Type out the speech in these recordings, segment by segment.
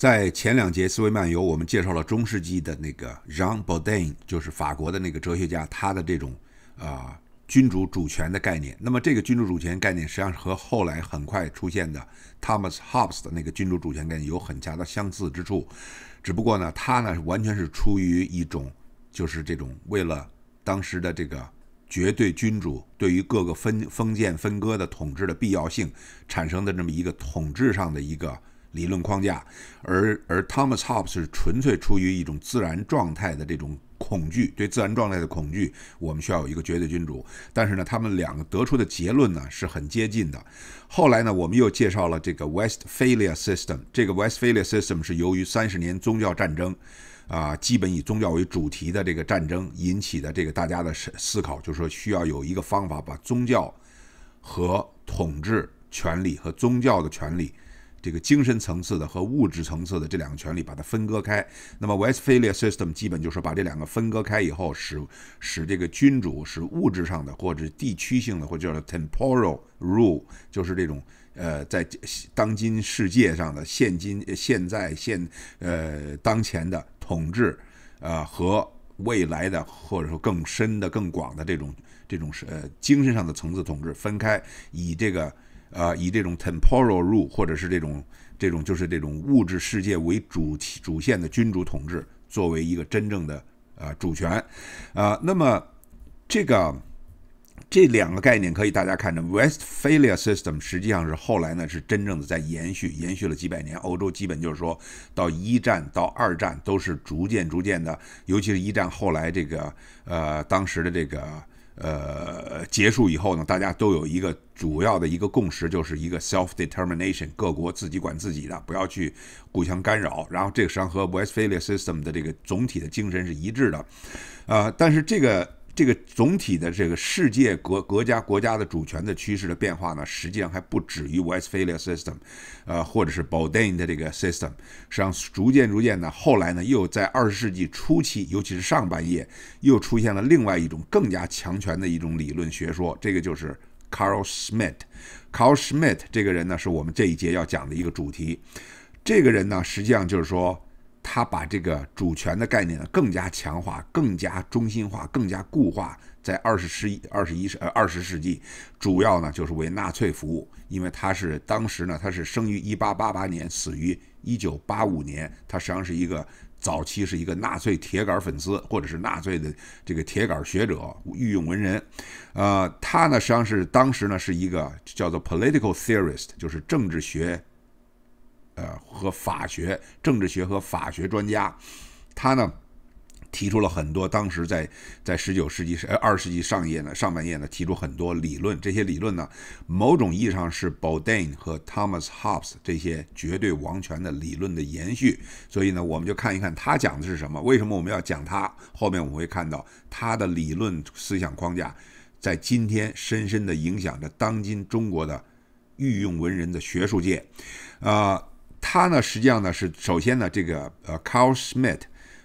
在前两节思维漫游，我们介绍了中世纪的那个 Jean Bodin，就是法国的那个哲学家，他的这种啊君主主权的概念。那么，这个君主主权概念，实际上是和后来很快出现的 Thomas Hobbes 的那个君主主权概念有很强的相似之处。只不过呢，他呢完全是出于一种就是这种为了当时的这个绝对君主对于各个分封建分割的统治的必要性产生的这么一个统治上的一个。理论框架，而而 Thomas Hobbes 是纯粹出于一种自然状态的这种恐惧，对自然状态的恐惧，我们需要有一个绝对君主。但是呢，他们两个得出的结论呢是很接近的。后来呢，我们又介绍了这个 Westphalia System。这个 Westphalia System 是由于三十年宗教战争，啊，基本以宗教为主题的这个战争引起的，这个大家的思思考，就是说需要有一个方法把宗教和统治权力和宗教的权力。这个精神层次的和物质层次的这两个权利把它分割开。那么 w e s t p h a l i a system 基本就是把这两个分割开以后，使使这个君主是物质上的，或者地区性的，或者叫 temporal rule，就是这种呃，在当今世界上的现今现在现呃当前的统治，呃和未来的或者说更深的更广的这种这种是呃精神上的层次统治分开，以这个。啊，以这种 temporal rule 或者是这种这种就是这种物质世界为主题主线的君主统治，作为一个真正的啊主权，啊，那么这个这两个概念可以大家看着 Westphalia system 实际上是后来呢是真正的在延续，延续了几百年，欧洲基本就是说到一战到二战都是逐渐逐渐的，尤其是一战后来这个呃当时的这个。呃，结束以后呢，大家都有一个主要的一个共识，就是一个 self-determination，各国自己管自己的，不要去互相干扰。然后这个实际上和 w e s t p h a l i a system 的这个总体的精神是一致的，啊，但是这个。这个总体的这个世界国国家国家的主权的趋势的变化呢，实际上还不止于 w e s t p h a l i a system，呃，或者是 b o d a i n 的这个 system。实际上，逐渐逐渐呢，后来呢，又在二十世纪初期，尤其是上半叶，又出现了另外一种更加强权的一种理论学说。这个就是 Carl Schmitt。Carl Schmitt 这个人呢，是我们这一节要讲的一个主题。这个人呢，实际上就是说。他把这个主权的概念呢更加强化、更加中心化、更加固化。在二十世、二十一世、呃二十世纪，主要呢就是为纳粹服务，因为他是当时呢，他是生于一八八八年，死于一九八五年。他实际上是一个早期是一个纳粹铁杆粉丝，或者是纳粹的这个铁杆学者、御用文人。呃，他呢实际上是当时呢是一个叫做 political theorist，就是政治学。呃，和法学、政治学和法学专家，他呢提出了很多当时在在十九世纪呃二世纪上叶呢上半叶呢提出很多理论，这些理论呢某种意义上是 b o d i n 和 Thomas Hobbes 这些绝对王权的理论的延续。所以呢，我们就看一看他讲的是什么，为什么我们要讲他。后面我们会看到他的理论思想框架在今天深深的影响着当今中国的御用文人的学术界，啊。他呢，实际上呢是首先呢，这个呃，Carl Schmidt。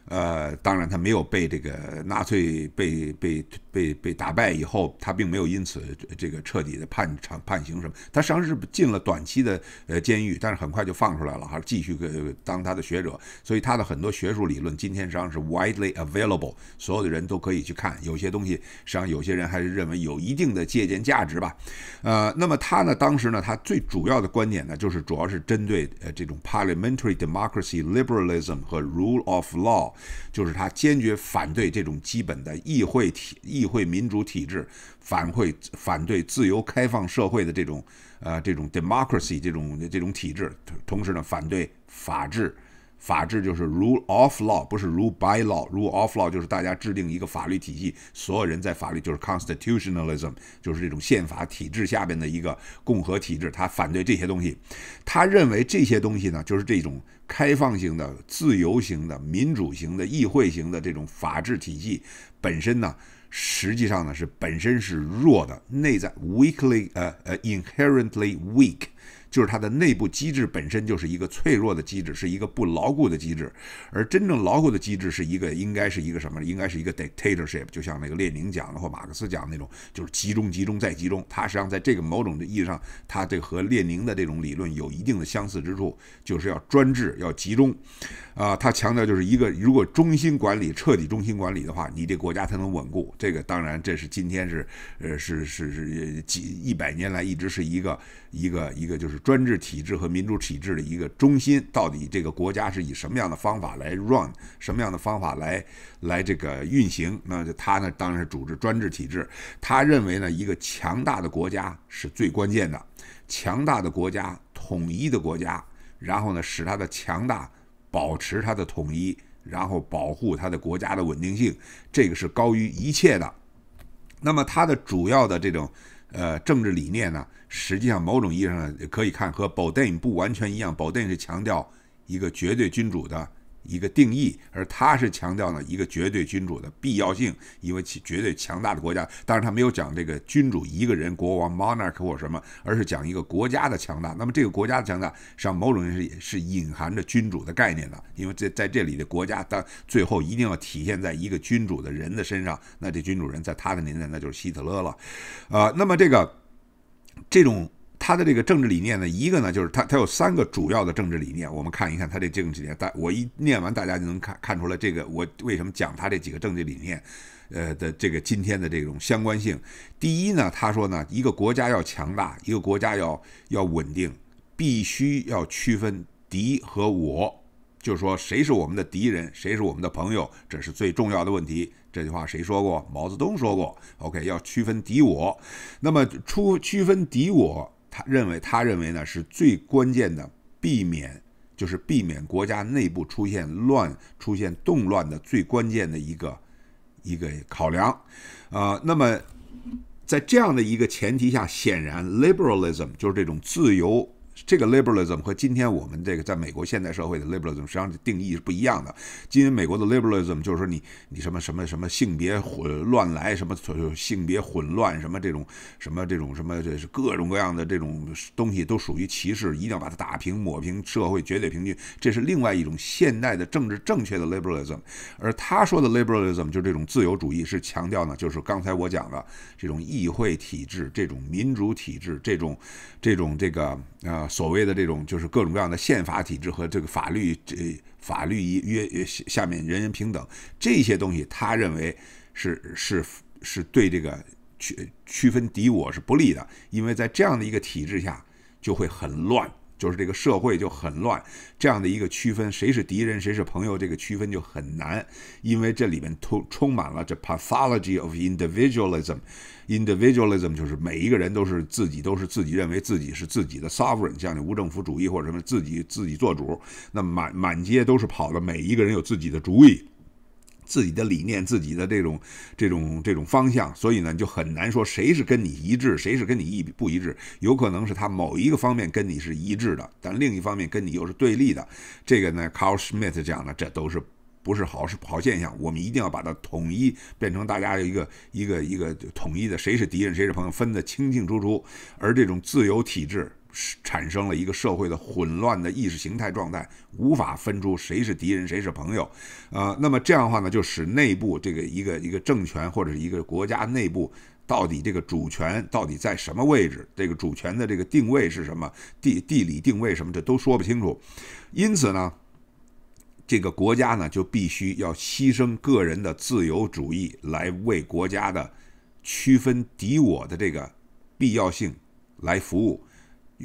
呃，当然，他没有被这个纳粹被被被被打败以后，他并没有因此这个彻底的判判刑什么，他实际上是进了短期的呃监狱，但是很快就放出来了，还是继续当他的学者。所以他的很多学术理论今天实际上是 widely available，所有的人都可以去看。有些东西实际上有些人还是认为有一定的借鉴价值吧。呃，那么他呢，当时呢，他最主要的观点呢，就是主要是针对呃这种 parliamentary democracy liberalism 和 rule of law。就是他坚决反对这种基本的议会体、议会民主体制，反会反对自由开放社会的这种呃这种 democracy 这种这种体制。同时呢，反对法治。法治就是 rule of law，不是 rule by law。rule of law 就是大家制定一个法律体系，所有人在法律就是 constitutionalism，就是这种宪法体制下边的一个共和体制。他反对这些东西。他认为这些东西呢，就是这种。开放型的、自由型的、民主型的、议会型的这种法治体系本身呢，实际上呢是本身是弱的内在 weakly 呃呃 inherently weak。就是它的内部机制本身就是一个脆弱的机制，是一个不牢固的机制。而真正牢固的机制是一个，应该是一个什么？应该是一个 dictatorship。就像那个列宁讲的或马克思讲那种，就是集中、集中再集中。它实际上在这个某种意义上，它这和列宁的这种理论有一定的相似之处，就是要专制、要集中。啊，他强调就是一个，如果中心管理彻底中心管理的话，你这国家才能稳固。这个当然，这是今天是，呃，是是是几一百年来一直是一个一个一个就是。专制体制和民主体制的一个中心，到底这个国家是以什么样的方法来 run，什么样的方法来来这个运行？那就他呢，当然是主张专制体制。他认为呢，一个强大的国家是最关键的，强大的国家、统一的国家，然后呢，使它的强大、保持它的统一，然后保护它的国家的稳定性，这个是高于一切的。那么，它的主要的这种。呃，政治理念呢，实际上某种意义上可以看和保定不完全一样，保定是强调一个绝对君主的。一个定义，而他是强调呢一个绝对君主的必要性，因为其绝对强大的国家，当然他没有讲这个君主一个人，国王 monarch 或什么，而是讲一个国家的强大。那么这个国家的强大，实际上某种意义是隐含着君主的概念的，因为在在这里的国家当，最后一定要体现在一个君主的人的身上。那这君主人在他的年代那就是希特勒了，呃，那么这个这种。他的这个政治理念呢，一个呢就是他他有三个主要的政治理念，我们看一看他这政治理念。大我一念完，大家就能看看出来这个我为什么讲他这几个政治理念，呃的这个今天的这种相关性。第一呢，他说呢，一个国家要强大，一个国家要要稳定，必须要区分敌和我，就是说谁是我们的敌人，谁是我们的朋友，这是最重要的问题。这句话谁说过？毛泽东说过。OK，要区分敌我。那么出区分敌我。他认为，他认为呢是最关键的，避免就是避免国家内部出现乱、出现动乱的最关键的一个一个考量，啊，那么在这样的一个前提下，显然 liberalism 就是这种自由。这个 liberalism 和今天我们这个在美国现代社会的 liberalism 实际上定义是不一样的。今天美国的 liberalism 就是说你你什么什么什么性别混乱来什么性别混乱什么这种什么这种什么这是各种各样的这种东西都属于歧视，一定要把它打平抹平，社会绝对平均。这是另外一种现代的政治正确的 liberalism。而他说的 liberalism 就是这种自由主义，是强调呢，就是刚才我讲的这种议会体制、这种民主体制、这种这种这个。呃，所谓的这种就是各种各样的宪法体制和这个法律，这法律约约下面人人平等这些东西，他认为是是是对这个区区分敌我是不利的，因为在这样的一个体制下就会很乱。就是这个社会就很乱，这样的一个区分，谁是敌人，谁是朋友，这个区分就很难，因为这里面充充满了这 pathology of individualism。individualism 就是每一个人都是自己，都是自己认为自己是自己的 sovereign，像你无政府主义或者什么自己自己做主，那满满街都是跑的，每一个人有自己的主意。自己的理念，自己的这种、这种、这种方向，所以呢，就很难说谁是跟你一致，谁是跟你一不一致。有可能是他某一个方面跟你是一致的，但另一方面跟你又是对立的。这个呢，Carl s c h m i t t 讲的，这都是不是好是好现象。我们一定要把它统一，变成大家一个一个一个统一的，谁是敌人，谁是朋友，分得清清楚楚。而这种自由体制。产生了一个社会的混乱的意识形态状态，无法分出谁是敌人谁是朋友，呃，那么这样的话呢，就使内部这个一个一个政权或者一个国家内部到底这个主权到底在什么位置，这个主权的这个定位是什么，地地理定位什么，这都说不清楚。因此呢，这个国家呢就必须要牺牲个人的自由主义来为国家的区分敌我的这个必要性来服务。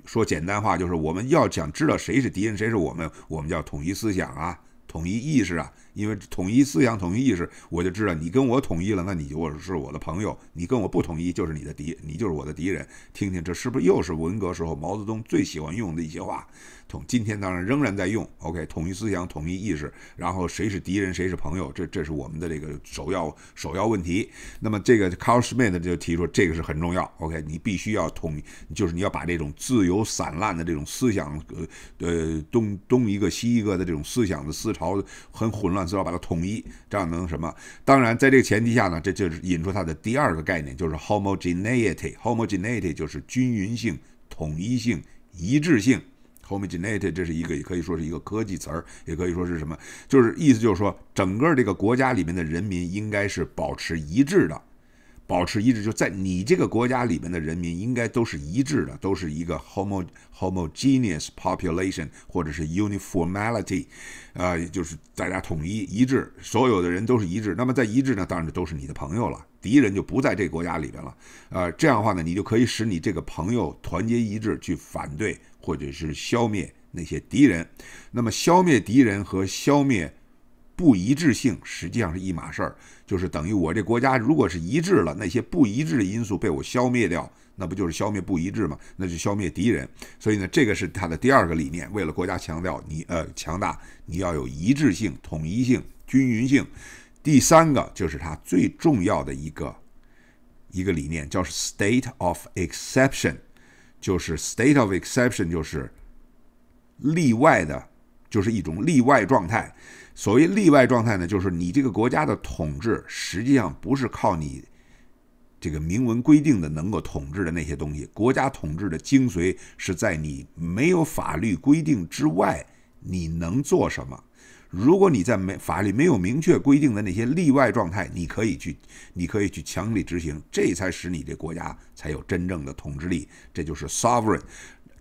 说简单话，就是我们要想知道谁是敌人，谁是我们，我们叫统一思想啊，统一意识啊。因为统一思想、统一意识，我就知道你跟我统一了，那你我是我的朋友；你跟我不统一，就是你的敌，你就是我的敌人。听听，这是不是又是文革时候毛泽东最喜欢用的一些话？统今天当然仍然在用。OK，统一思想、统一意识，然后谁是敌人，谁是朋友，这这是我们的这个首要首要问题。那么这个 Carl 卡 m i t 特就提出，这个是很重要。OK，你必须要统，就是你要把这种自由散乱的这种思想，呃呃，东东一个西一个的这种思想的思潮很混乱。需要把它统一，这样能什么？当然，在这个前提下呢，这就是引出它的第二个概念，就是 homogeneity。homogeneity 就是均匀性、统一性、一致性。homogeneity 这是一个也可以说是一个科技词儿，也可以说是什么？就是意思就是说，整个这个国家里面的人民应该是保持一致的。保持一致，就在你这个国家里面的人民应该都是一致的，都是一个 homo homogeneous population，或者是 uniformity，呃，就是大家统一一致，所有的人都是一致。那么在一致呢，当然都是你的朋友了，敌人就不在这国家里边了。呃，这样的话呢，你就可以使你这个朋友团结一致去反对或者是消灭那些敌人。那么消灭敌人和消灭。不一致性实际上是一码事儿，就是等于我这国家如果是一致了，那些不一致的因素被我消灭掉，那不就是消灭不一致吗？那就消灭敌人。所以呢，这个是他的第二个理念，为了国家强调你呃强大，你要有一致性、统一性、均匀性。第三个就是他最重要的一个一个理念，叫 state of exception，就是 state of exception，就是例外的，就是一种例外状态。所谓例外状态呢，就是你这个国家的统治实际上不是靠你这个明文规定的能够统治的那些东西。国家统治的精髓是在你没有法律规定之外，你能做什么？如果你在没法律没有明确规定的那些例外状态，你可以去，你可以去强力执行，这才使你这国家才有真正的统治力。这就是 sovereign。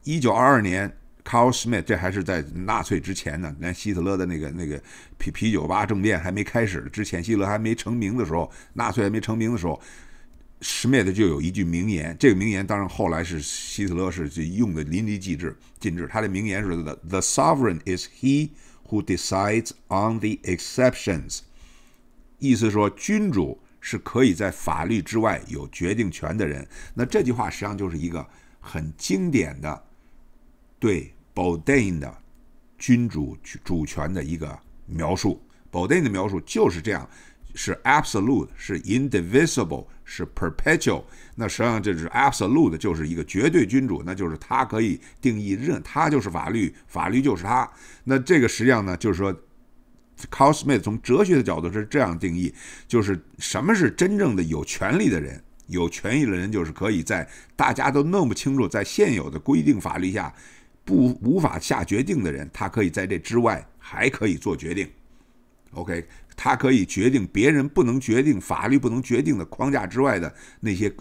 一九二二年。Carl s c h m i t t 这还是在纳粹之前呢，连希特勒的那个那个啤啤酒吧政变还没开始之前，希特勒还没成名的时候，纳粹还没成名的时候 s c h m i t t 就有一句名言。这个名言，当然后来是希特勒是用的淋漓尽致尽致。他的名言是 The t h e sovereign is he who decides on the exceptions。”意思说，君主是可以在法律之外有决定权的人。那这句话实际上就是一个很经典的对。Bodin 的君主主权的一个描述，Bodin 的描述就是这样：是 absolute，是 indivisible，是 perpetual。那实际上，这是 absolute，就是一个绝对君主，那就是它可以定义任，它就是法律，法律就是它。那这个实际上呢，就是说 c o s s m e t 从哲学的角度是这样定义：就是什么是真正的有权利的人？有权益的人就是可以在大家都弄不清楚在现有的规定法律下。不无法下决定的人，他可以在这之外还可以做决定。OK，他可以决定别人不能决定、法律不能决定的框架之外的那些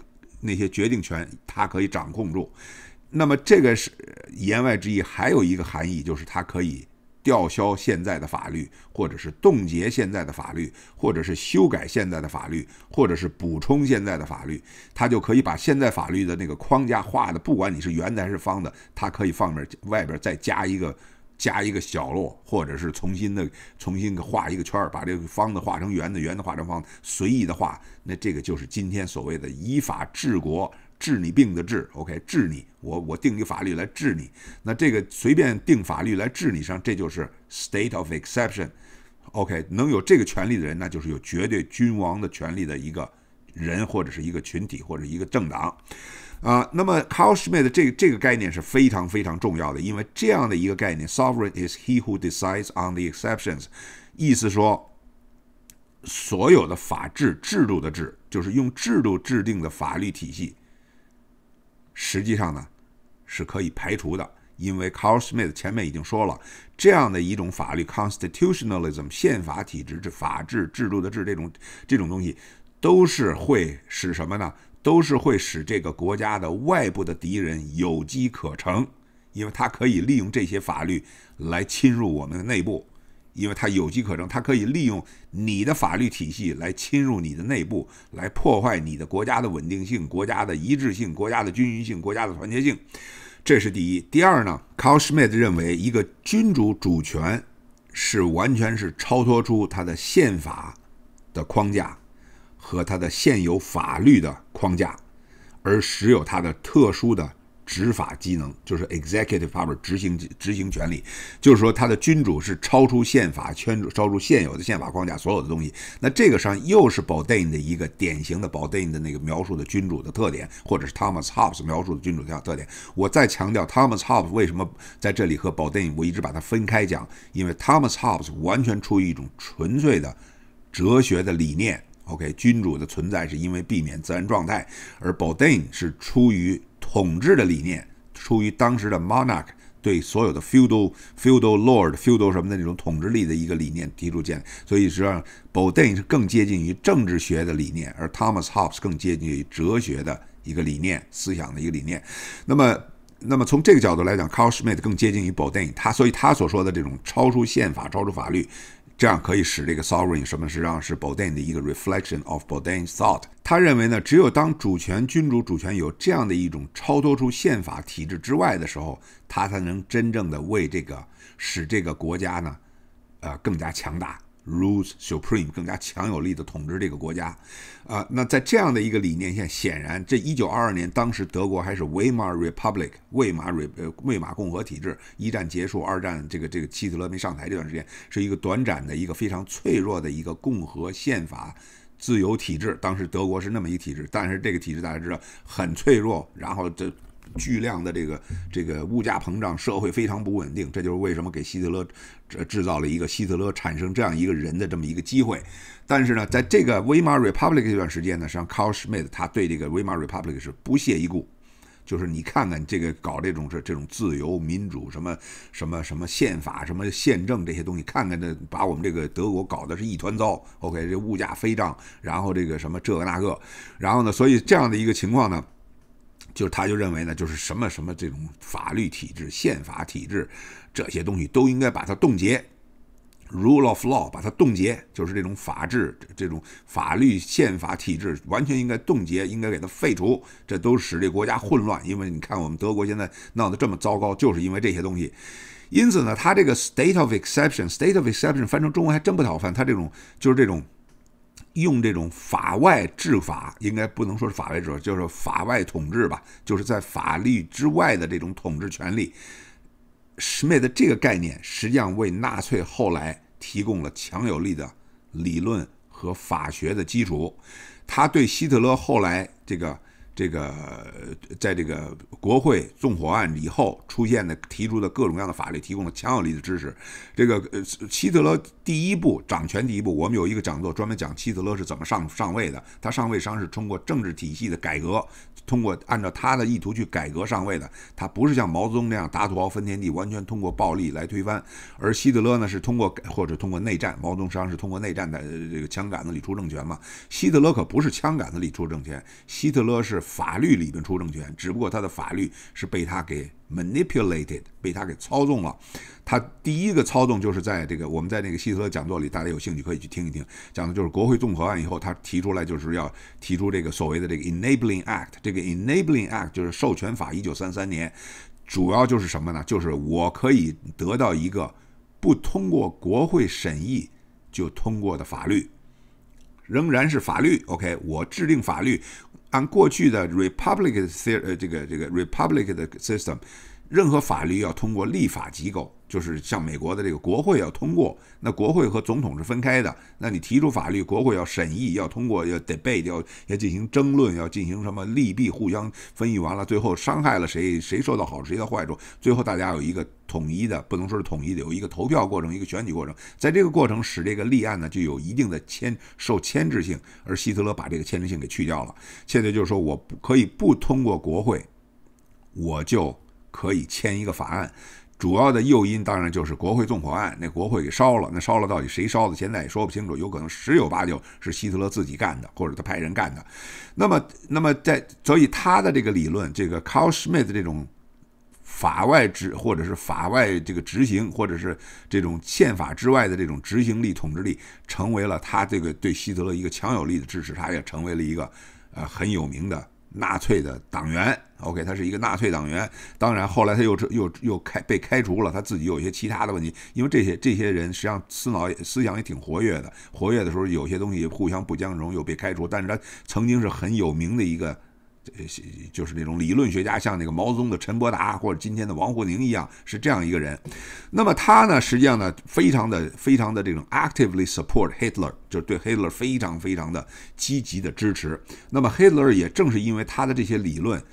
那些决定权，他可以掌控住。那么这个是言外之意，还有一个含义就是他可以。吊销现在的法律，或者是冻结现在的法律，或者是修改现在的法律，或者是补充现在的法律，他就可以把现在法律的那个框架画的，不管你是圆的还是方的，它可以放面外边再加一个加一个小落，或者是重新的重新画一个圈儿，把这个方的画成圆的，圆的画成方，随意的画，那这个就是今天所谓的依法治国。治你病的治，OK，治你，我我定一个法律来治你。那这个随便定法律来治你上，这就是 state of exception，OK，能有这个权利的人，那就是有绝对君王的权利的一个人或者是一个群体或者一个政党啊。那么 Koschmidt 这这个概念是非常非常重要的，因为这样的一个概念，sovereign is he who decides on the exceptions，意思说所有的法治制度的制就是用制度制定的法律体系。实际上呢，是可以排除的，因为 c a r l Smith 前面已经说了，这样的一种法律 constitutionalism 宪法体制制法治制度的制这种这种东西，都是会使什么呢？都是会使这个国家的外部的敌人有机可乘，因为他可以利用这些法律来侵入我们的内部。因为它有机可乘，它可以利用你的法律体系来侵入你的内部，来破坏你的国家的稳定性、国家的一致性、国家的均匀性、国家的团结性。这是第一。第二呢 c a u s c h m i d t 认为，一个君主主权是完全是超脱出他的宪法的框架和他的现有法律的框架，而持有他的特殊的。执法机能就是 executive power 执行执行权力，就是说他的君主是超出宪法圈，超出现有的宪法框架所有的东西。那这个上又是 b o d w i n 的一个典型的 b o d w i n 的那个描述的君主的特点，或者是 Thomas Hobbes 描述的君主的特点。我再强调 Thomas Hobbes 为什么在这里和 b o d w i n 我一直把它分开讲，因为 Thomas Hobbes 完全出于一种纯粹的哲学的理念。OK，君主的存在是因为避免自然状态，而 b o d w i n 是出于。统治的理念，出于当时的 monarch 对所有的 feudal feudal lord feudal 什么的那种统治力的一个理念提出建议，所以实际上 Bodin 是更接近于政治学的理念，而 Thomas Hobbes 更接近于哲学的一个理念思想的一个理念。那么，那么从这个角度来讲 k r l s e t 更接近于 Bodin，他所以他所说的这种超出宪法、超出法律。这样可以使这个 sovereign 什么实际上是 b o u d i n 的一个 reflection of b o u d i n s thought。他认为呢，只有当主权君主主权有这样的一种超脱出宪法体制之外的时候，他才能真正的为这个使这个国家呢，呃，更加强大。Rules supreme 更加强有力的统治这个国家，啊，那在这样的一个理念下，显然这一九二二年当时德国还是 w e m a Republic r 魏玛瑞呃魏玛共和体制，一战结束，二战这个这个希特勒没上台这段时间，是一个短暂的一个非常脆弱的一个共和宪法自由体制，当时德国是那么一体制，但是这个体制大家知道很脆弱，然后这。巨量的这个这个物价膨胀，社会非常不稳定，这就是为什么给希特勒制制造了一个希特勒产生这样一个人的这么一个机会。但是呢，在这个魏玛 republic 这段时间呢，实际上 Karl Schmidt 他对这个魏玛 republic 是不屑一顾，就是你看看这个搞这种这这种自由民主什么什么什么宪法什么宪政这些东西，看看这把我们这个德国搞得是一团糟。OK，这物价飞涨，然后这个什么这个那个，然后呢，所以这样的一个情况呢。就是他就认为呢，就是什么什么这种法律体制、宪法体制这些东西都应该把它冻结，rule of law 把它冻结，就是这种法治、这种法律、宪法体制完全应该冻结，应该给它废除，这都使这国家混乱。因为你看我们德国现在闹得这么糟糕，就是因为这些东西。因此呢，他这个 state of exception，state of exception 翻成中文还真不太好翻，他这种就是这种。用这种法外治法，应该不能说是法外治，就是法外统治吧，就是在法律之外的这种统治权利。s 密的 m d 这个概念，实际上为纳粹后来提供了强有力的理论和法学的基础。他对希特勒后来这个。这个在这个国会纵火案以后出现的提出的各种各样的法律提供了强有力的支持。这个呃，希特勒第一步掌权，第一步，我们有一个讲座专门讲希特勒是怎么上上位的，他上位上是通过政治体系的改革。通过按照他的意图去改革上位的，他不是像毛泽东那样打土豪分田地，完全通过暴力来推翻，而希特勒呢是通过或者通过内战，毛泽东是通过内战的这个枪杆子里出政权嘛，希特勒可不是枪杆子里出政权，希特勒是法律里面出政权，只不过他的法律是被他给。Manipulated 被他给操纵了。他第一个操纵就是在这个我们在那个希特勒讲座里，大家有兴趣可以去听一听，讲的就是国会纵火案以后，他提出来就是要提出这个所谓的这个 Enabling Act。这个 Enabling Act 就是授权法，一九三三年，主要就是什么呢？就是我可以得到一个不通过国会审议就通过的法律，仍然是法律。OK，我制定法律。按过去的 republic 这这个这个 republic 的 system 任何法律要通过立法机构，就是像美国的这个国会要通过。那国会和总统是分开的。那你提出法律，国会要审议，要通过，要得背，要要进行争论，要进行什么利弊互相分析。完了，最后伤害了谁，谁受到好处，谁的坏处。最后大家有一个统一的，不能说是统一的，有一个投票过程，一个选举过程。在这个过程使这个立案呢就有一定的牵受牵制性。而希特勒把这个牵制性给去掉了。现在就是说，我可以不通过国会，我就。可以签一个法案，主要的诱因当然就是国会纵火案，那国会给烧了，那烧了到底谁烧的，现在也说不清楚，有可能十有八九是希特勒自己干的，或者他派人干的。那么，那么在所以他的这个理论，这个 c l a u s Schmidt 这种法外执或者是法外这个执行，或者是这种宪法之外的这种执行力、统治力，成为了他这个对希特勒一个强有力的支持，他也成为了一个呃很有名的纳粹的党员。O.K.，他是一个纳粹党员，当然，后来他又又又开被开除了，他自己有一些其他的问题。因为这些这些人实际上思脑思想也挺活跃的，活跃的时候有些东西互相不相容，又被开除。但是他曾经是很有名的一个，就是那种理论学家，像那个毛泽东的陈伯达或者今天的王沪宁一样，是这样一个人。那么他呢，实际上呢，非常的非常的这种 actively support Hitler，就是对 Hitler 非常非常的积极的支持。那么 Hitler 也正是因为他的这些理论。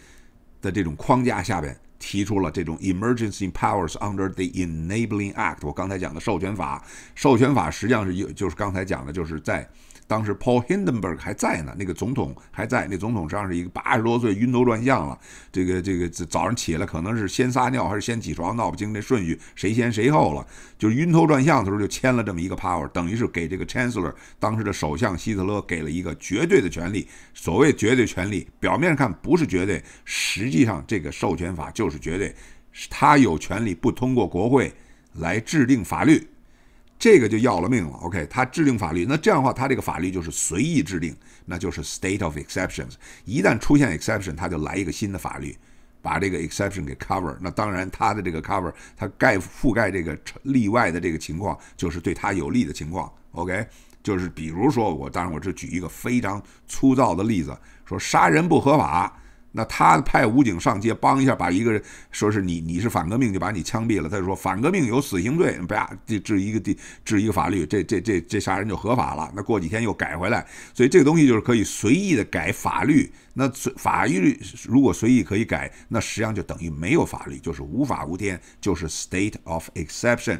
的这种框架下边提出了这种 emergency powers under the enabling act，我刚才讲的授权法，授权法实际上是就就是刚才讲的，就是在。当时 Paul Hindenburg 还在呢，那个总统还在。那总统实际上是一个八十多岁，晕头转向了。这个这个早上起来，可能是先撒尿还是先起床，闹不清这顺序，谁先谁后了，就是晕头转向的时候就签了这么一个 power，等于是给这个 Chancellor 当时的首相希特勒给了一个绝对的权利。所谓绝对权利，表面上看不是绝对，实际上这个授权法就是绝对，他有权利不通过国会来制定法律。这个就要了命了，OK？他制定法律，那这样的话，他这个法律就是随意制定，那就是 state of exceptions。一旦出现 exception，他就来一个新的法律，把这个 exception 给 cover。那当然，他的这个 cover，他盖覆盖这个例外的这个情况，就是对他有利的情况，OK？就是比如说，我当然我这举一个非常粗糙的例子，说杀人不合法。那他派武警上街帮一下，把一个人说是你你是反革命，就把你枪毙了。他就说反革命有死刑罪，啪，治一个地治一个法律，这这这这杀人就合法了。那过几天又改回来，所以这个东西就是可以随意的改法律。那法律如果随意可以改，那实际上就等于没有法律，就是无法无天，就是 state of exception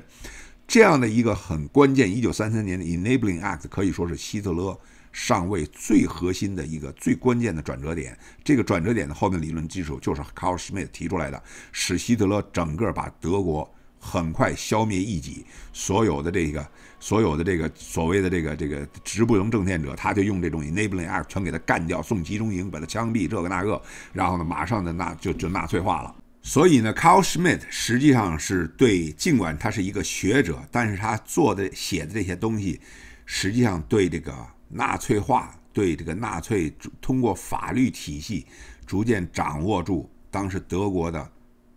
这样的一个很关键。一九三三年的 enabling act 可以说是希特勒。上位最核心的一个最关键的转折点，这个转折点的后面理论基础就是卡 m 施密特提出来的，使希特勒整个把德国很快消灭异己，所有的这个所有的这个所谓的这个这个直不能政见者，他就用这种 enabling act 全给他干掉，送集中营把他枪毙，这个那个，然后呢，马上的纳就就纳粹化了。所以呢，卡 m 施密特实际上是对，尽管他是一个学者，但是他做的写的这些东西，实际上对这个。纳粹化对这个纳粹通过法律体系逐渐掌握住当时德国的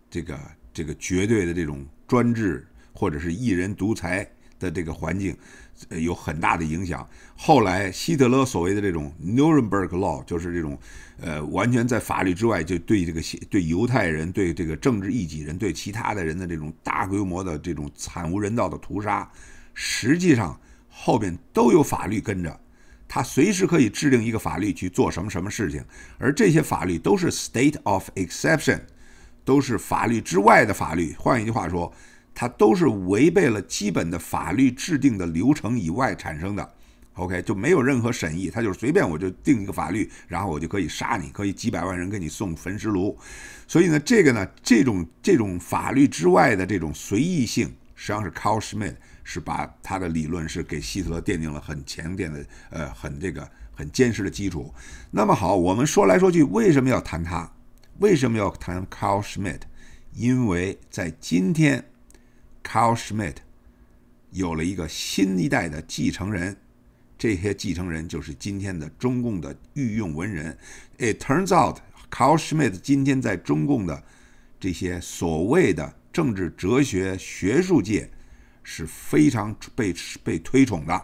这个这个绝对的这种专制或者是一人独裁的这个环境，有很大的影响。后来希特勒所谓的这种 Nuremberg Law，就是这种呃完全在法律之外就对这个对犹太人、对这个政治异己人、对其他的人的这种大规模的这种惨无人道的屠杀，实际上后边都有法律跟着。他随时可以制定一个法律去做什么什么事情，而这些法律都是 state of exception，都是法律之外的法律。换一句话说，它都是违背了基本的法律制定的流程以外产生的。OK，就没有任何审议，他就是随便我就定一个法律，然后我就可以杀你，可以几百万人给你送焚尸炉。所以呢，这个呢，这种这种法律之外的这种随意性，实际上是 c a r l s c h m i t t 是把他的理论是给希特勒奠定了很强健的呃很这个很坚实的基础。那么好，我们说来说去为什么要谈他？为什么要谈 Carl Schmitt？因为在今天，c a r l Schmitt 有了一个新一代的继承人，这些继承人就是今天的中共的御用文人。It turns out，Carl Schmitt 今天在中共的这些所谓的政治哲学学术界。是非常被被推崇的，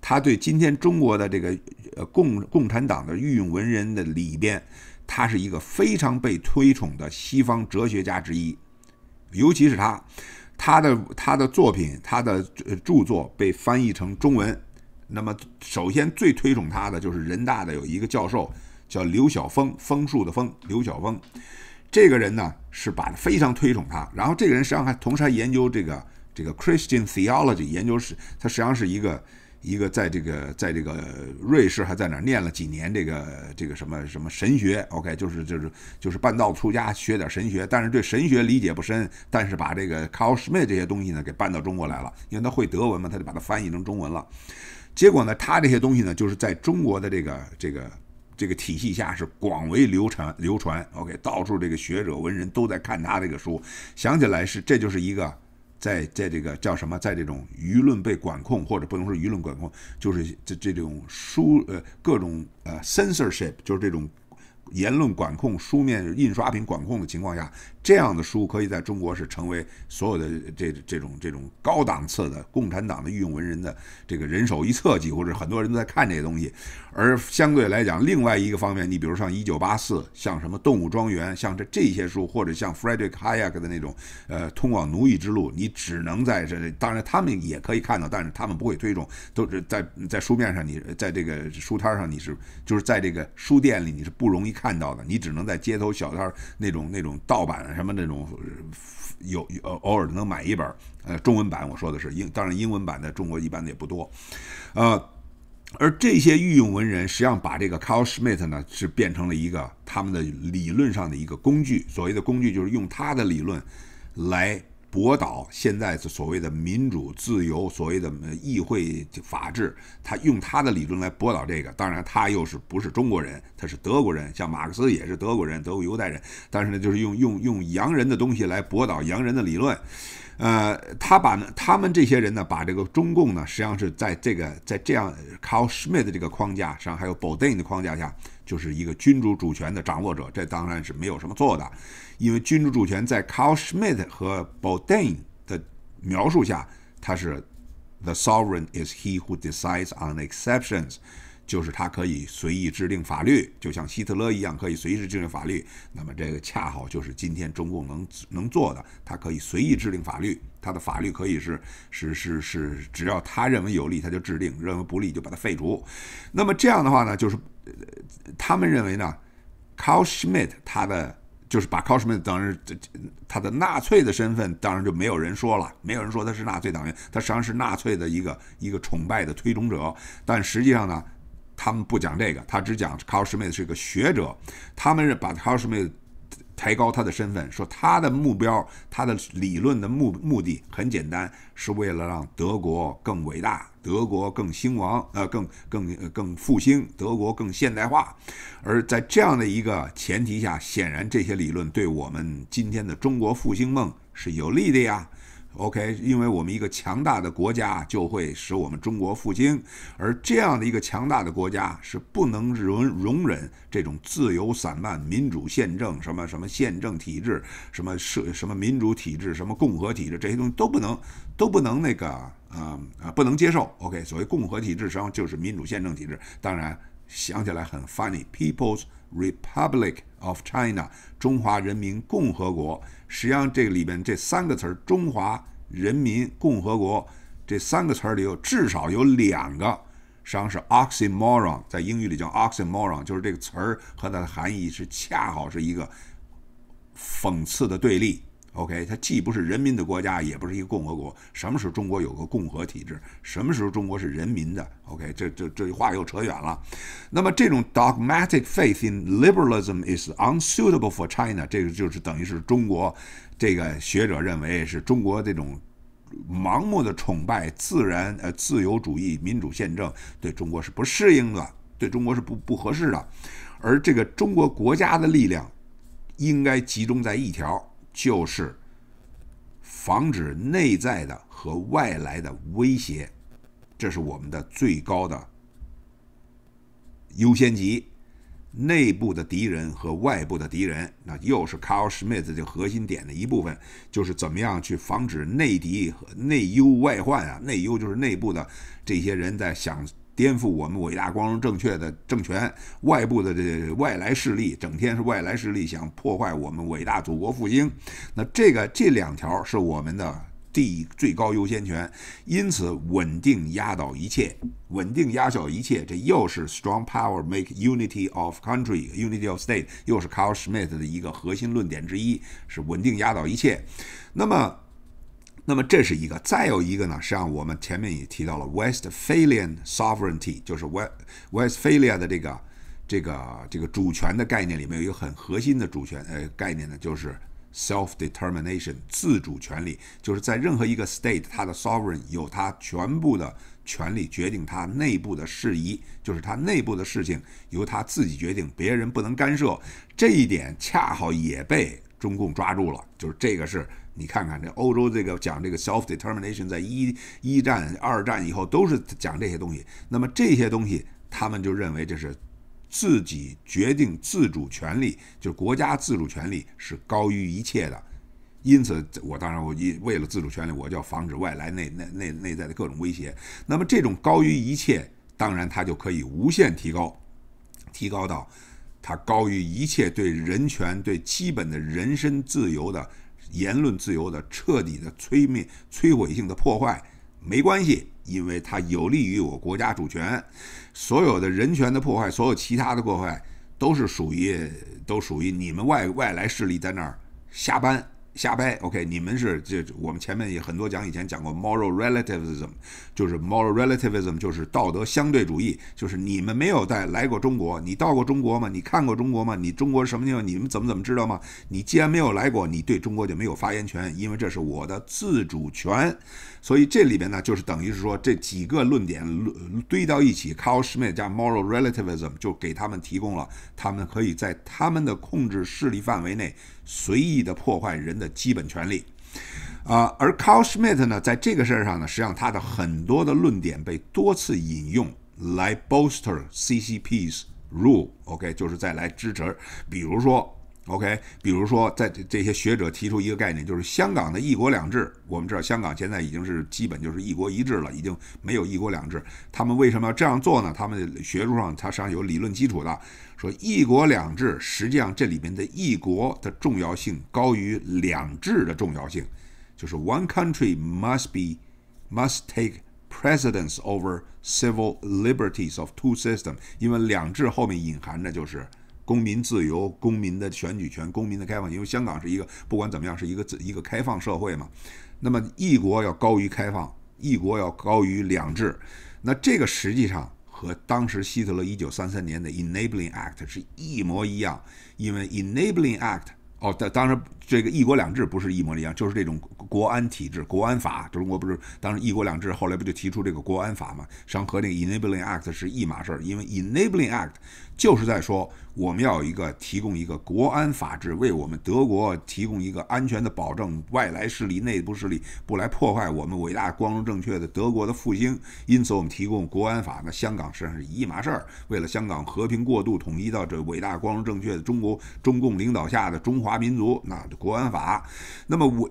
他对今天中国的这个呃共共产党的御用文人的里边，他是一个非常被推崇的西方哲学家之一，尤其是他，他的他的作品他的著作被翻译成中文。那么首先最推崇他的就是人大的有一个教授叫刘晓峰，枫树的枫刘晓峰，这个人呢是把非常推崇他，然后这个人实际上还同时还研究这个。这个 Christian theology 研究是，他实际上是一个一个在这个在这个瑞士还在哪儿念了几年这个这个什么什么神学，OK，就是就是就是半道出家学点神学，但是对神学理解不深，但是把这个 Karl Schmidt 这些东西呢给搬到中国来了，因为他会德文嘛，他就把它翻译成中文了。结果呢，他这些东西呢就是在中国的这个这个这个体系下是广为流传流传，OK，到处这个学者文人都在看他这个书，想起来是这就是一个。在在这个叫什么，在这种舆论被管控或者不能说舆论管控，就是这这种书呃各种呃 censorship，就是这种言论管控、书面印刷品管控的情况下。这样的书可以在中国是成为所有的这这种这种高档次的共产党的御用文人的这个人手一册，几乎是很多人都在看这些东西。而相对来讲，另外一个方面，你比如像《一九八四》，像什么《动物庄园》，像这这些书，或者像 Frederick Hayek 的那种，呃，通往奴役之路，你只能在这。当然，他们也可以看到，但是他们不会推崇。都是在在书面上，你在这个书摊上，你是就是在这个书店里，你是不容易看到的。你只能在街头小摊那种那种盗版。什么那种有偶尔能买一本呃中文版，我说的是英，当然英文版的中国一般的也不多，呃，而这些御用文人实际上把这个卡尔施密特呢是变成了一个他们的理论上的一个工具，所谓的工具就是用他的理论来。驳倒现在所谓的民主自由，所谓的议会法治，他用他的理论来驳倒这个。当然，他又是不是中国人，他是德国人，像马克思也是德国人，德国犹太人。但是呢，就是用用用洋人的东西来驳倒洋人的理论。呃，他把呢，他们这些人呢，把这个中共呢，实际上是在这个在这样 Carl Schmitt 的这个框架上，还有 b o d a i n 的框架下，就是一个君主主权的掌握者。这当然是没有什么错的，因为君主主权在 Carl Schmitt 和 b o d a i n 的描述下，他是 The sovereign is he who decides on exceptions。就是他可以随意制定法律，就像希特勒一样可以随时制定法律。那么这个恰好就是今天中共能能做的，他可以随意制定法律，他的法律可以是是是是，只要他认为有利他就制定，认为不利就把它废除。那么这样的话呢，就是他们认为呢 k a s Schmidt 他的就是把 k o a s h m i d 当然他的纳粹的身份当然就没有人说了，没有人说他是纳粹党员，他实际上是纳粹的一个一个崇拜的推崇者，但实际上呢。他们不讲这个，他只讲卡尔 i 密特是个学者。他们是把卡尔 i 密特抬高他的身份，说他的目标、他的理论的目目的很简单，是为了让德国更伟大、德国更兴亡、呃更更更复兴、德国更现代化。而在这样的一个前提下，显然这些理论对我们今天的中国复兴梦是有利的呀。OK，因为我们一个强大的国家就会使我们中国复兴，而这样的一个强大的国家是不能容容忍这种自由散漫、民主宪政什么什么宪政体制、什么社什么民主体制、什么共和体制这些东西都不能都不能那个啊啊不能接受。OK，所谓共和体制实际上就是民主宪政体制，当然。想起来很 funny。People's Republic of China，中华人民共和国。实际上，这里边这三个词儿“中华人民共和国”这三个词儿里有至少有两个，实际上是 oxymoron，在英语里叫 oxymoron，就是这个词儿和它的含义是恰好是一个讽刺的对立。O.K. 它既不是人民的国家，也不是一个共和国。什么时候中国有个共和体制？什么时候中国是人民的？O.K. 这这这句话又扯远了。那么，这种 dogmatic faith in liberalism is unsuitable for China。这个就是等于是中国这个学者认为是中国这种盲目的崇拜自然呃自由主义民主宪政对中国是不适应的，对中国是不不合适的。而这个中国国家的力量应该集中在一条。就是防止内在的和外来的威胁，这是我们的最高的优先级。内部的敌人和外部的敌人，那又是 Carl Schmidt 核心点的一部分，就是怎么样去防止内敌和内忧外患啊？内忧就是内部的这些人在想。颠覆我们伟大、光荣、正确的政权，外部的这外来势力整天是外来势力想破坏我们伟大祖国复兴，那这个这两条是我们的第最高优先权，因此稳定压倒一切，稳定压倒一切，这又是 Strong Power Make Unity of Country Unity of State 又是 Carl s c h m i t t 的一个核心论点之一，是稳定压倒一切，那么。那么这是一个，再有一个呢，实际上我们前面也提到了 Westphalian sovereignty，就是 West Westphalia 的这个这个这个主权的概念里面有一个很核心的主权呃概念呢，就是 self determination 自主权利，就是在任何一个 state，它的 sovereign 有它全部的权利决定它内部的事宜，就是它内部的事情由它自己决定，别人不能干涉。这一点恰好也被中共抓住了，就是这个是，你看看这欧洲这个讲这个 self determination，在一一战、二战以后都是讲这些东西。那么这些东西，他们就认为这是自己决定自主权利，就国家自主权利是高于一切的。因此，我当然我一为了自主权利，我就要防止外来内内内内在的各种威胁。那么这种高于一切，当然它就可以无限提高，提高到。它高于一切，对人权、对基本的人身自由的言论自由的彻底的摧灭、摧毁性的破坏没关系，因为它有利于我国家主权。所有的人权的破坏，所有其他的破坏，都是属于都属于你们外外来势力在那儿瞎掰。瞎掰，OK？你们是这？我们前面也很多讲，以前讲过，moral relativism，就是 moral relativism，就是道德相对主义，就是你们没有在来过中国，你到过中国吗？你看过中国吗？你中国什么地方？你们怎么怎么知道吗？你既然没有来过，你对中国就没有发言权，因为这是我的自主权。所以这里边呢，就是等于是说这几个论点论堆到一起，Carl Schmitt 加 moral relativism 就给他们提供了，他们可以在他们的控制势力范围内随意的破坏人的基本权利，啊，而 Carl Schmitt 呢，在这个事儿上呢，实际上他的很多的论点被多次引用来 bolster CCP's rule，OK，就是再来支持，比如说。OK，比如说，在这些学者提出一个概念，就是香港的一国两制。我们知道，香港现在已经是基本就是一国一制了，已经没有一国两制。他们为什么要这样做呢？他们学术上它实际上有理论基础的，说一国两制实际上这里面的一国的重要性高于两制的重要性，就是 One country must be must take precedence over civil liberties of two system。因为两制后面隐含的就是。公民自由、公民的选举权、公民的开放，因为香港是一个不管怎么样是一个一个开放社会嘛。那么一国要高于开放，一国要高于两制。那这个实际上和当时希特勒一九三三年的 Enabling Act 是一模一样。因为 Enabling Act 哦，当当时这个一国两制不是一模一样，就是这种国安体制、国安法。中国不是当时一国两制，后来不就提出这个国安法嘛？实际上和那个 Enabling Act 是一码事。儿，因为 Enabling Act。就是在说，我们要有一个提供一个国安法制，为我们德国提供一个安全的保证，外来势力、内部势力不来破坏我们伟大、光荣、正确的德国的复兴。因此，我们提供国安法。那香港实际上是一码事儿，为了香港和平过渡统一到这伟大、光荣、正确的中国、中共领导下的中华民族，那国安法。那么，我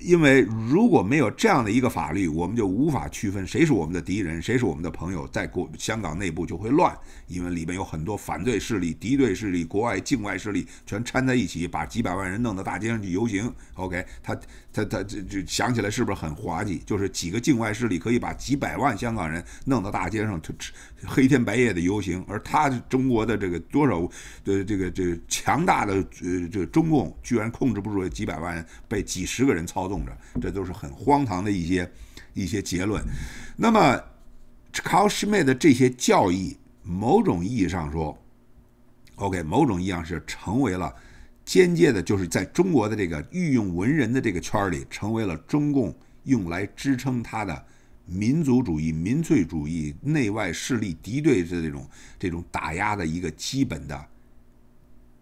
因为如果没有这样的一个法律，我们就无法区分谁是我们的敌人，谁是我们的朋友，在国香港内部就会乱。以里面有很多反对势力、敌对势力、国外境外势力全掺在一起，把几百万人弄到大街上去游行。OK，他他他这这想起来是不是很滑稽？就是几个境外势力可以把几百万香港人弄到大街上，黑天白夜的游行，而他中国的这个多少的这个这个、强大的呃这个、中共居然控制不住几百万，人，被几十个人操纵着，这都是很荒唐的一些一些结论。那么，康师妹的这些教义。某种意义上说，OK，某种意义上是成为了间接的，就是在中国的这个御用文人的这个圈里，成为了中共用来支撑他的民族主义、民粹主义、内外势力敌对的这种这种打压的一个基本的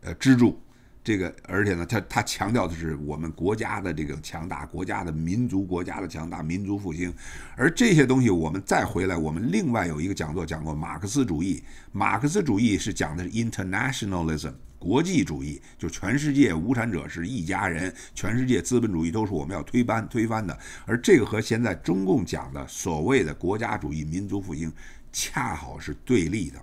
呃支柱。这个，而且呢，他他强调的是我们国家的这个强大，国家的民族，国家的强大，民族复兴。而这些东西，我们再回来，我们另外有一个讲座讲过马克思主义，马克思主义是讲的是 internationalism 国际主义，就全世界无产者是一家人，全世界资本主义都是我们要推翻推翻的。而这个和现在中共讲的所谓的国家主义、民族复兴，恰好是对立的。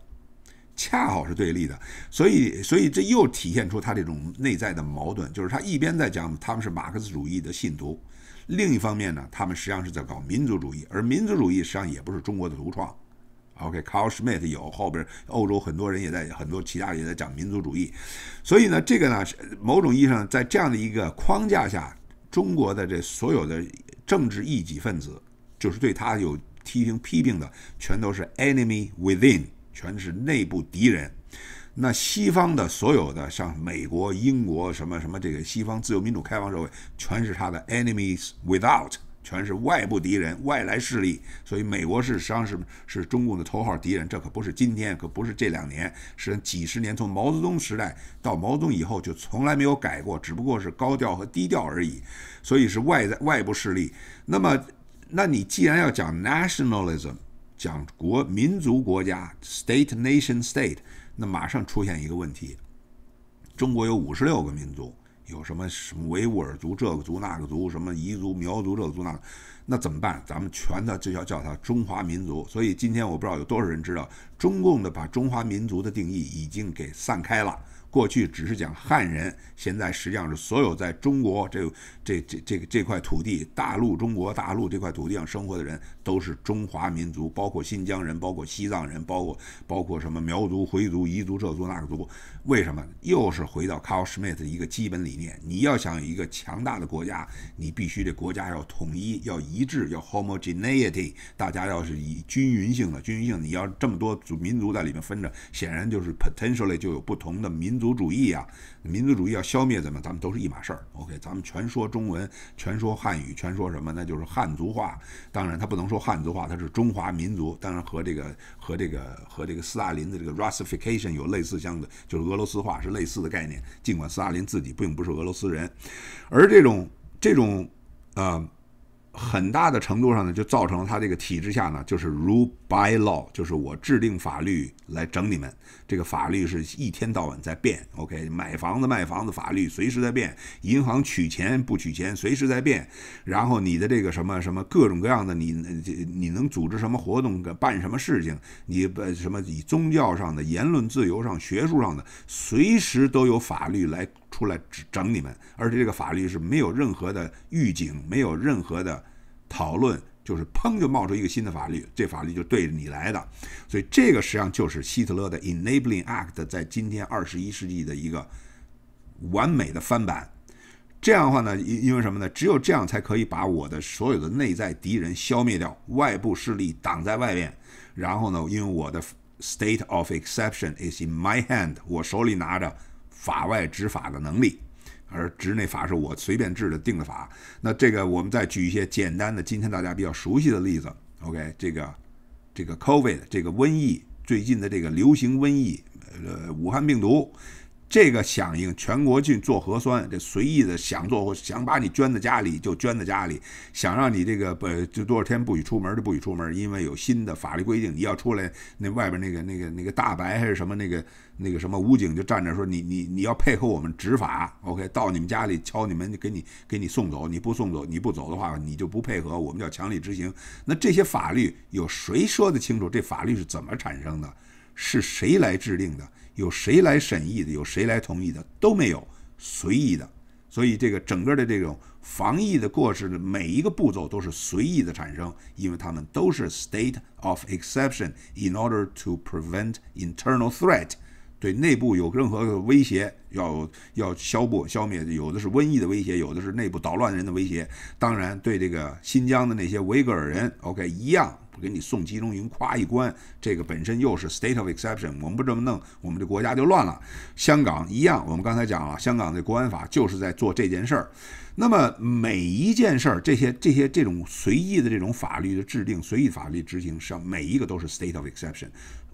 恰好是对立的，所以，所以这又体现出他这种内在的矛盾，就是他一边在讲他们是马克思主义的信徒，另一方面呢，他们实际上是在搞民族主义，而民族主义实际上也不是中国的独创。OK，Karl Schmidt 有，后边欧洲很多人也在很多其他也在讲民族主义，所以呢，这个呢，某种意义上在这样的一个框架下，中国的这所有的政治异己分子，就是对他有批评批评的，全都是 enemy within。全是内部敌人，那西方的所有的像美国、英国什么什么，这个西方自由民主开放社会，全是他的 enemies without，全是外部敌人、外来势力。所以美国是实际上是是中共的头号敌人，这可不是今天，可不是这两年，是几十年，从毛泽东时代到毛泽东以后就从来没有改过，只不过是高调和低调而已。所以是外在外部势力。那么，那你既然要讲 nationalism。讲国民族国家 state nation state，那马上出现一个问题：中国有五十六个民族，有什么什么维吾尔族这个族那个族，什么彝族苗族这个族那个，那怎么办？咱们全的就要叫它中华民族。所以今天我不知道有多少人知道，中共的把中华民族的定义已经给散开了。过去只是讲汉人，现在实际上是所有在中国这这这这这个这块土地，大陆中国大陆这块土地上生活的人都是中华民族，包括新疆人，包括西藏人，包括包括什么苗族、回族、彝族、这族那族。为什么又是回到 Carl Schmidt 的一个基本理念？你要想一个强大的国家，你必须这国家要统一、要一致、要 homogeneity，大家要是以均匀性的、均匀性，你要这么多族民族在里面分着，显然就是 potentially 就有不同的民。民族主义啊，民族主义要消灭怎么？咱们都是一码事儿。OK，咱们全说中文，全说汉语，全说什么？那就是汉族话。当然，他不能说汉族话，他是中华民族。当然，和这个、和这个、和这个斯大林的这个 Russification 有类似，像的就是俄罗斯话是类似的概念。尽管斯大林自己并不不是俄罗斯人，而这种这种，呃，很大的程度上呢，就造成了他这个体制下呢，就是 rule by law，就是我制定法律来整你们。这个法律是一天到晚在变，OK，买房子卖房子，法律随时在变；银行取钱不取钱，随时在变。然后你的这个什么什么各种各样的，你你能组织什么活动，办什么事情，你什么以宗教上的言论自由上学术上的，随时都有法律来出来整你们，而且这个法律是没有任何的预警，没有任何的讨论。就是砰就冒出一个新的法律，这法律就对着你来的，所以这个实际上就是希特勒的 enabling act 在今天二十一世纪的一个完美的翻版。这样的话呢，因因为什么呢？只有这样才可以把我的所有的内在敌人消灭掉，外部势力挡在外面。然后呢，因为我的 state of exception is in my hand，我手里拿着法外执法的能力。而执那法是我随便制的定的法，那这个我们再举一些简单的，今天大家比较熟悉的例子。OK，这个这个 COVID 这个瘟疫，最近的这个流行瘟疫，呃，武汉病毒。这个响应全国去做核酸，这随意的想做想把你捐在家里就捐在家里，想让你这个不就多少天不许出门就不许出门，因为有新的法律规定你要出来那外边那个那个那个大白还是什么那个那个什么武警就站着说你你你要配合我们执法，OK 到你们家里敲你们给你给你送走，你不送走你不走的话你就不配合，我们要强力执行。那这些法律有谁说得清楚？这法律是怎么产生的？是谁来制定的？有谁来审议的？有谁来同意的？都没有随意的，所以这个整个的这种防疫的过失的每一个步骤都是随意的产生，因为他们都是 state of exception in order to prevent internal threat，对内部有任何威胁要要消不消灭？有的是瘟疫的威胁，有的是内部捣乱人的威胁。当然，对这个新疆的那些维吾尔人，OK 一样。给你送集中营，夸一关，这个本身又是 state of exception。我们不这么弄，我们这国家就乱了。香港一样，我们刚才讲了，香港的国安法就是在做这件事儿。那么每一件事儿，这些这些这种随意的这种法律的制定、随意法律执行，实际上每一个都是 state of exception。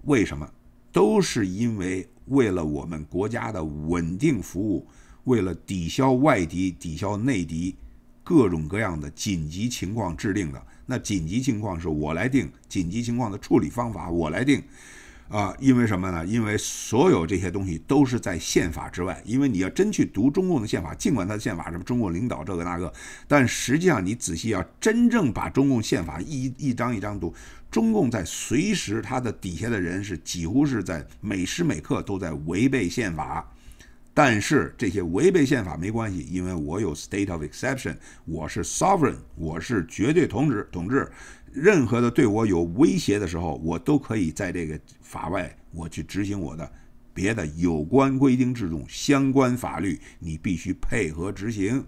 为什么？都是因为为了我们国家的稳定服务，为了抵消外敌、抵消内敌，各种各样的紧急情况制定的。那紧急情况是我来定，紧急情况的处理方法我来定，啊，因为什么呢？因为所有这些东西都是在宪法之外。因为你要真去读中共的宪法，尽管它的宪法什么中共领导这个那个，但实际上你仔细要真正把中共宪法一一张一张读，中共在随时他的底下的人是几乎是在每时每刻都在违背宪法。但是这些违背宪法没关系，因为我有 state of exception，我是 sovereign，我是绝对统治统治。任何的对我有威胁的时候，我都可以在这个法外我去执行我的别的有关规定制度相关法律，你必须配合执行。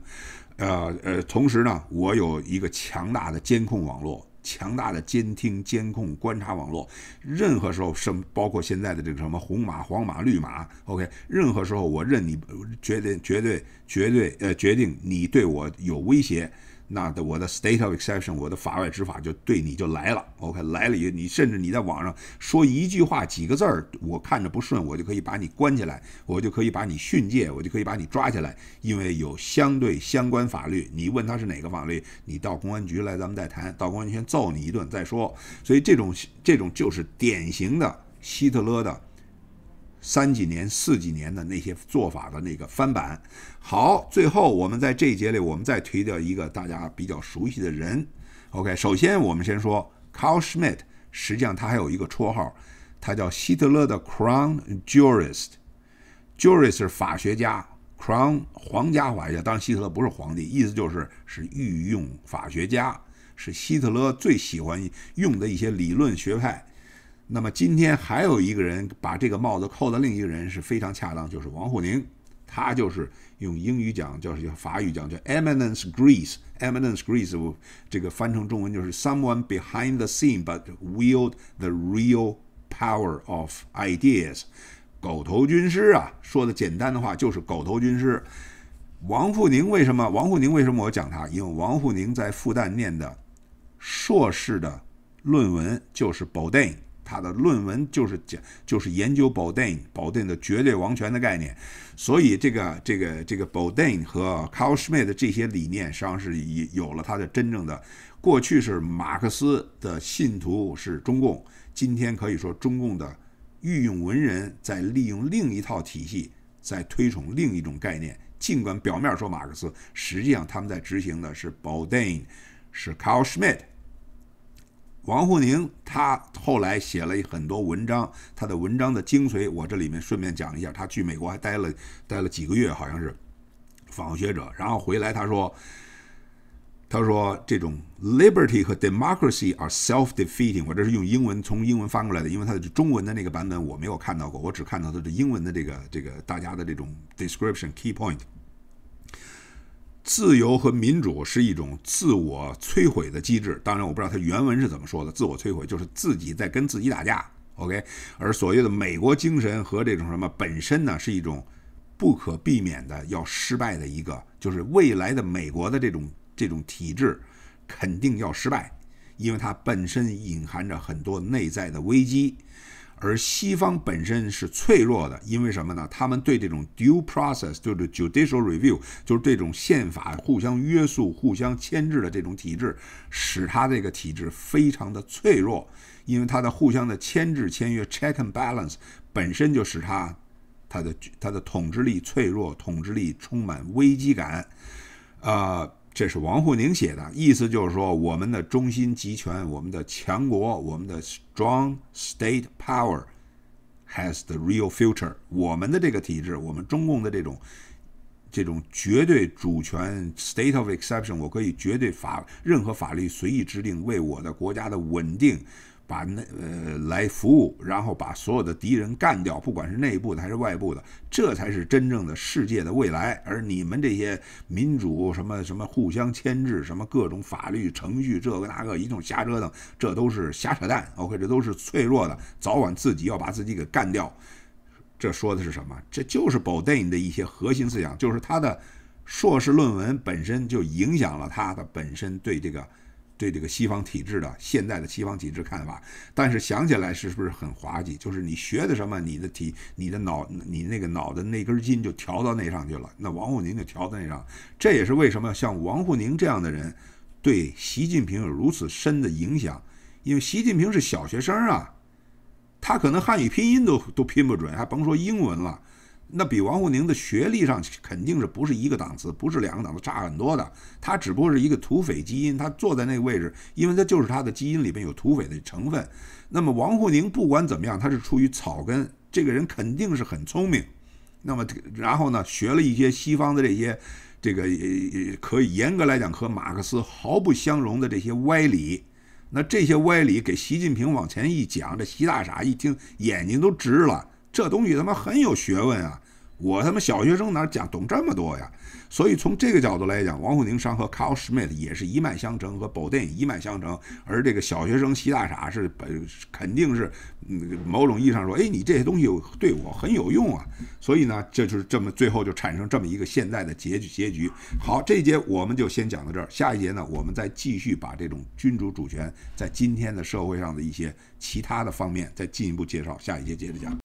呃呃，同时呢，我有一个强大的监控网络。强大的监听、监控、观察网络，任何时候，什包括现在的这个什么红马、黄马、绿马，OK，任何时候我认你决定，绝对、绝对、呃，决定你对我有威胁。那的我的 state of exception，我的法外执法就对你就来了。OK，来了也你甚至你在网上说一句话几个字儿，我看着不顺，我就可以把你关起来，我就可以把你训诫，我就可以把你抓起来，因为有相对相关法律。你问他是哪个法律？你到公安局来，咱们再谈。到公安局先揍你一顿再说。所以这种这种就是典型的希特勒的。三几年、四几年的那些做法的那个翻版。好，最后我们在这一节里，我们再推掉一个大家比较熟悉的人。OK，首先我们先说 Carl Schmitt，实际上他还有一个绰号，他叫希特勒的 “Crown Jurist”。Jurist 是法学家，Crown 皇家法学家。当然希特勒不是皇帝，意思就是是御用法学家，是希特勒最喜欢用的一些理论学派。那么今天还有一个人把这个帽子扣的另一个人是非常恰当，就是王沪宁。他就是用英语讲，就是法语讲，叫 e m i n e n c e g r e e c e e m i n e n e g r e e c e 这个翻成中文就是 “someone behind the scene but wield the real power of ideas”。狗头军师啊，说的简单的话就是狗头军师。王沪宁为什么？王沪宁为什么我讲他？因为王沪宁在复旦念的硕士的论文就是 b o d i n 他的论文就是讲，就是研究保 d 保 n 的绝对王权的概念，所以这个这个这个保 n 和卡尔施密的这些理念，实际上是以有了他的真正的。过去是马克思的信徒是中共，今天可以说中共的御用文人在利用另一套体系，在推崇另一种概念，尽管表面说马克思，实际上他们在执行的是保 n 是卡 i 施 t 王沪宁他后来写了很多文章，他的文章的精髓，我这里面顺便讲一下。他去美国还待了待了几个月，好像是访问学者。然后回来他说：“他说这种 liberty 和 democracy are self-defeating。”我这是用英文从英文翻过来的，因为他的中文的那个版本我没有看到过，我只看到他的英文的这个这个大家的这种 description key point。自由和民主是一种自我摧毁的机制。当然，我不知道它原文是怎么说的。自我摧毁就是自己在跟自己打架。OK，而所谓的美国精神和这种什么本身呢，是一种不可避免的要失败的一个，就是未来的美国的这种这种体制肯定要失败，因为它本身隐含着很多内在的危机。而西方本身是脆弱的，因为什么呢？他们对这种 due process，就是 judicial review，就是这种宪法互相约束、互相牵制的这种体制，使他这个体制非常的脆弱。因为他的互相的牵制、签约、check and balance 本身就使他，他的他的统治力脆弱，统治力充满危机感，啊。这是王沪宁写的，意思就是说，我们的中心集权，我们的强国，我们的 strong state power has the real future。我们的这个体制，我们中共的这种这种绝对主权 state of exception，我可以绝对法任何法律随意制定，为我的国家的稳定。把那呃来服务，然后把所有的敌人干掉，不管是内部的还是外部的，这才是真正的世界的未来。而你们这些民主什么什么互相牵制，什么各种法律程序，这个那个一通瞎折腾，这都是瞎扯淡。OK，这都是脆弱的，早晚自己要把自己给干掉。这说的是什么？这就是 b o d a n 的一些核心思想，就是他的硕士论文本身就影响了他的本身对这个。对这个西方体制的现在的西方体制看法，但是想起来是不是很滑稽？就是你学的什么，你的体、你的脑、你那个脑的那根筋就调到那上去了。那王沪宁就调到那上，这也是为什么像王沪宁这样的人对习近平有如此深的影响，因为习近平是小学生啊，他可能汉语拼音都都拼不准，还甭说英文了。那比王沪宁的学历上肯定是不是一个档次，不是两个档次，差很多的。他只不过是一个土匪基因，他坐在那个位置，因为他就是他的基因里面有土匪的成分。那么王沪宁不管怎么样，他是出于草根，这个人肯定是很聪明。那么然后呢，学了一些西方的这些，这个可以严格来讲和马克思毫不相容的这些歪理。那这些歪理给习近平往前一讲，这习大傻一听眼睛都直了，这东西他妈很有学问啊！我他妈小学生哪讲懂这么多呀？所以从这个角度来讲，王沪宁商和 c a r l Schmidt 也是一脉相承，和 b o l t n 一脉相承。而这个小学生习大傻是本肯定是，某种意义上说，哎，你这些东西对我很有用啊。所以呢，这就是这么最后就产生这么一个现在的结结局。好，这一节我们就先讲到这儿，下一节呢，我们再继续把这种君主主权在今天的社会上的一些其他的方面再进一步介绍。下一节接着讲。